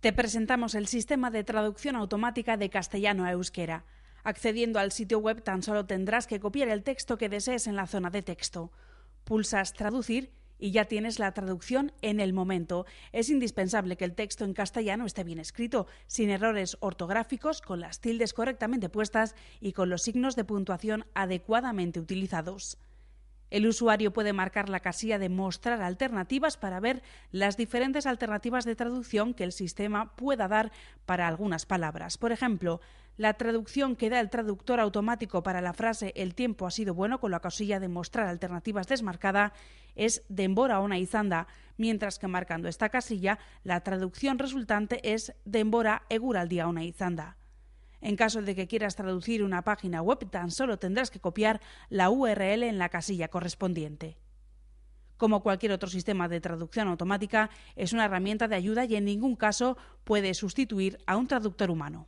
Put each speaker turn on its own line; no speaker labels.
Te presentamos el sistema de traducción automática de castellano a euskera. Accediendo al sitio web tan solo tendrás que copiar el texto que desees en la zona de texto. Pulsas Traducir y ya tienes la traducción en el momento. Es indispensable que el texto en castellano esté bien escrito, sin errores ortográficos, con las tildes correctamente puestas y con los signos de puntuación adecuadamente utilizados. El usuario puede marcar la casilla de Mostrar alternativas para ver las diferentes alternativas de traducción que el sistema pueda dar para algunas palabras. Por ejemplo, la traducción que da el traductor automático para la frase El tiempo ha sido bueno con la casilla de Mostrar alternativas desmarcada es Dembora una izanda, mientras que marcando esta casilla, la traducción resultante es Denbora eguraldia una izanda. En caso de que quieras traducir una página web, tan solo tendrás que copiar la URL en la casilla correspondiente. Como cualquier otro sistema de traducción automática, es una herramienta de ayuda y en ningún caso puede sustituir a un traductor humano.